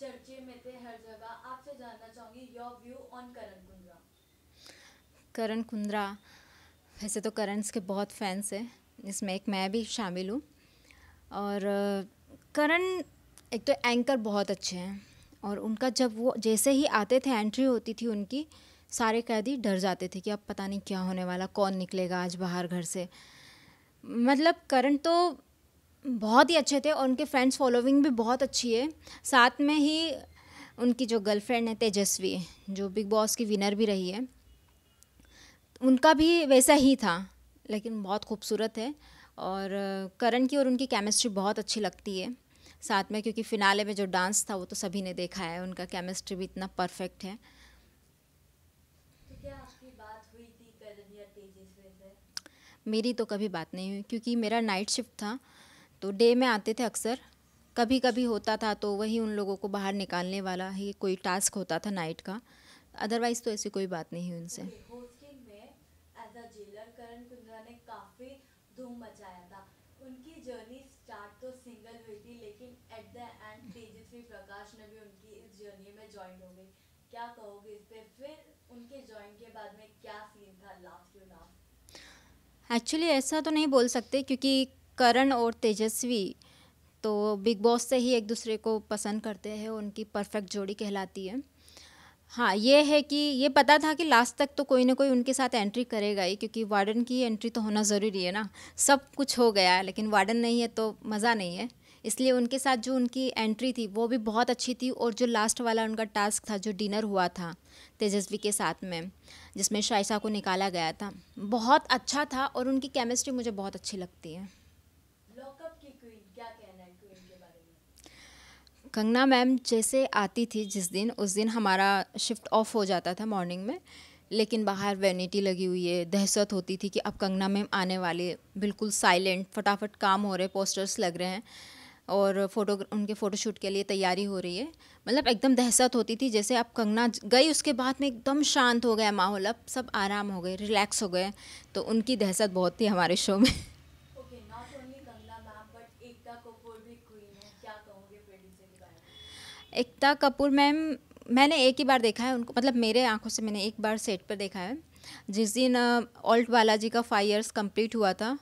चर्चे में थे हर जगह आपसे जानना चाहूँगी your view on Karan Kundra Karan Kundra वैसे तो करण्स के बहुत फैंस हैं इसमें एक मैं भी शामिल हूँ और करण एक तो एंकर बहुत अच्छे हैं और उनका जब वो जैसे ही आते थे एंट्री होती थी उनकी सारे कैदी डर जाते थे कि अब पता नहीं क्या होने वाला कौन निकलेगा आज बाहर घर से मतलब करण तो बहुत ही अच्छे थे और उनके फ्रेंड्स फॉलोविंग भी बहुत अच्छी है साथ में ही उनकी जो गर्लफ्रेंड है तेजस्वी जो बिग बॉस की विनर भी रही है उनका भी वैसा ही था लेकिन बहुत खूबसूरत है और करण की और उनकी केमिस्ट्री बहुत अच्छी लगती है साथ में क्योंकि फिनाले में जो डांस था वो तो सभी ने देखा है उनका केमिस्ट्री भी इतना परफेक्ट है तो मेरी तो कभी बात नहीं हुई क्योंकि मेरा नाइट शिफ्ट था तो डे में आते थे अक्सर कभी कभी होता था तो वही उन लोगों को बाहर निकालने वाला ही कोई टास्क होता था नाइट का अदरवाइज़ तो ऐसी कोई बात नहीं हुई उनसे एक्चुअली तो ऐसा तो नहीं बोल सकते क्योंकि करण और तेजस्वी तो बिग बॉस से ही एक दूसरे को पसंद करते हैं उनकी परफेक्ट जोड़ी कहलाती है हाँ ये है कि ये पता था कि लास्ट तक तो कोई ना कोई उनके साथ एंट्री करेगा ही क्योंकि वार्डन की एंट्री तो होना ज़रूरी है ना सब कुछ हो गया है लेकिन वार्डन नहीं है तो मज़ा नहीं है इसलिए उनके साथ जो उनकी एंट्री थी वो भी बहुत अच्छी थी और जो लास्ट वाला उनका टास्क था जो डिनर हुआ था तेजस्वी के साथ में जिसमें शाइसा को निकाला गया था बहुत अच्छा था और उनकी केमिस्ट्री मुझे बहुत अच्छी लगती है कंगना मैम जैसे आती थी जिस दिन उस दिन हमारा शिफ्ट ऑफ हो जाता था मॉर्निंग में लेकिन बाहर वैनिटी लगी हुई है दहशत होती थी कि अब कंगना मैम आने वाले बिल्कुल साइलेंट फटाफट काम हो रहे पोस्टर्स लग रहे हैं और फोटो उनके फ़ोटोशूट के लिए तैयारी हो रही है मतलब एकदम दहशत होती थी जैसे अब कंगना गई उसके बाद में एकदम शांत हो गया माहौल अब सब आराम हो गए रिलैक्स हो गए तो उनकी दहशत बहुत थी हमारे शो में एकता कपूर मैम मैंने एक ही बार देखा है उनको मतलब मेरे आंखों से मैंने एक बार सेट पर देखा है जिस दिन ऑल्ट बालाजी का फाइव ईयर्स कंप्लीट हुआ था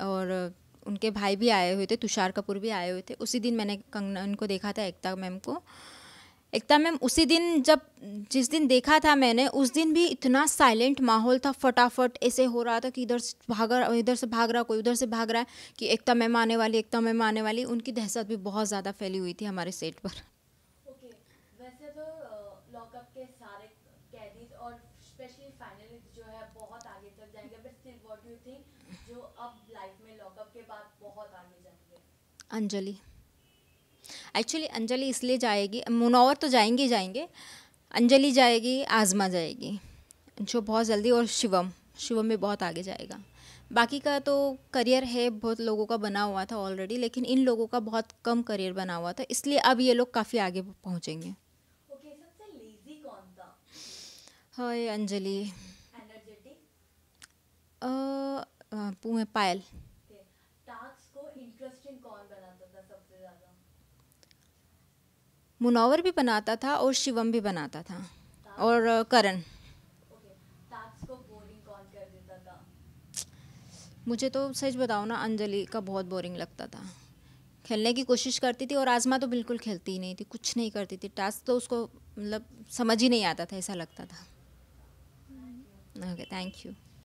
और उनके भाई भी आए हुए थे तुषार कपूर भी आए हुए थे उसी दिन मैंने कंगना उनको देखा था एकता मैम को एकता मैम उसी दिन जब जिस दिन देखा था मैंने उस दिन भी इतना साइलेंट माहौल था फटाफट ऐसे हो रहा था कि इधर से भाग रहा इधर से भाग रहा कोई उधर से भाग रहा है कि एकता मैम आने वाली एकता मैम आने वाली उनकी दहशत भी बहुत ज़्यादा फैली हुई थी हमारे सेट पर तो, अंजलि एक्चुअली अंजलि इसलिए जाएगी मुनौर तो जाएंगे ही जाएंगे अंजलि जाएगी आज़मा जाएगी जो बहुत जल्दी और शिवम शिवम भी बहुत आगे जाएगा बाकी का तो करियर है बहुत लोगों का बना हुआ था ऑलरेडी लेकिन इन लोगों का बहुत कम करियर बना हुआ था इसलिए अब ये लोग काफ़ी आगे पहुँचेंगे हाय अंजलि पायल को इंटरेस्टिंग कौन बनाता मुनावर भी बनाता था और शिवम भी बनाता था और करण मुझे तो सच बताओ ना अंजलि का बहुत बोरिंग लगता था खेलने की कोशिश करती थी और आजमा तो बिल्कुल खेलती ही नहीं थी कुछ नहीं करती थी टास्क तो उसको मतलब समझ ही नहीं आता था ऐसा लगता था ओके थैंक यू